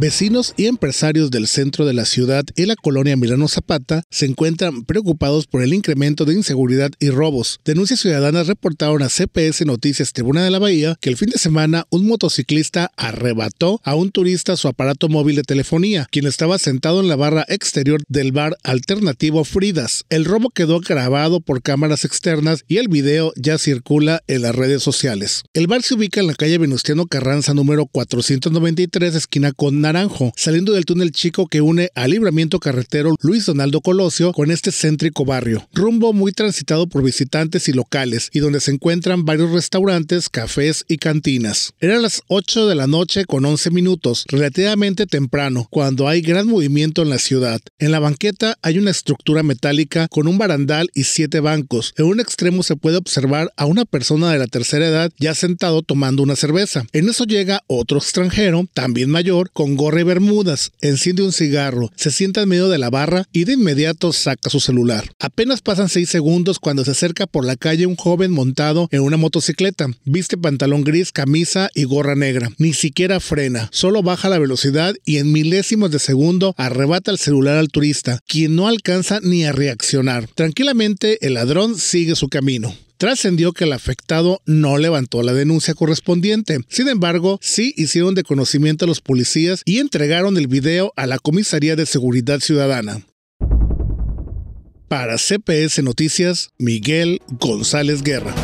Vecinos y empresarios del centro de la ciudad y la colonia Milano Zapata se encuentran preocupados por el incremento de inseguridad y robos. Denuncias ciudadanas reportaron a CPS Noticias Tribuna de la Bahía que el fin de semana un motociclista arrebató a un turista su aparato móvil de telefonía, quien estaba sentado en la barra exterior del bar alternativo Fridas. El robo quedó grabado por cámaras externas y el video ya circula en las redes sociales. El bar se ubica en la calle Venustiano Carranza número 493, esquina con Naranjo, saliendo del túnel chico que une al libramiento carretero Luis Donaldo Colosio con este céntrico barrio, rumbo muy transitado por visitantes y locales, y donde se encuentran varios restaurantes, cafés y cantinas. Era las 8 de la noche con 11 minutos, relativamente temprano, cuando hay gran movimiento en la ciudad. En la banqueta hay una estructura metálica con un barandal y siete bancos. En un extremo se puede observar a una persona de la tercera edad ya sentado tomando una cerveza. En eso llega otro extranjero, también mayor, con gorra bermudas, enciende un cigarro, se sienta en medio de la barra y de inmediato saca su celular. Apenas pasan 6 segundos cuando se acerca por la calle un joven montado en una motocicleta. Viste pantalón gris, camisa y gorra negra. Ni siquiera frena, solo baja la velocidad y en milésimos de segundo arrebata el celular al turista, quien no alcanza ni a reaccionar. Tranquilamente el ladrón sigue su camino trascendió que el afectado no levantó la denuncia correspondiente. Sin embargo, sí hicieron de conocimiento a los policías y entregaron el video a la Comisaría de Seguridad Ciudadana. Para CPS Noticias, Miguel González Guerra.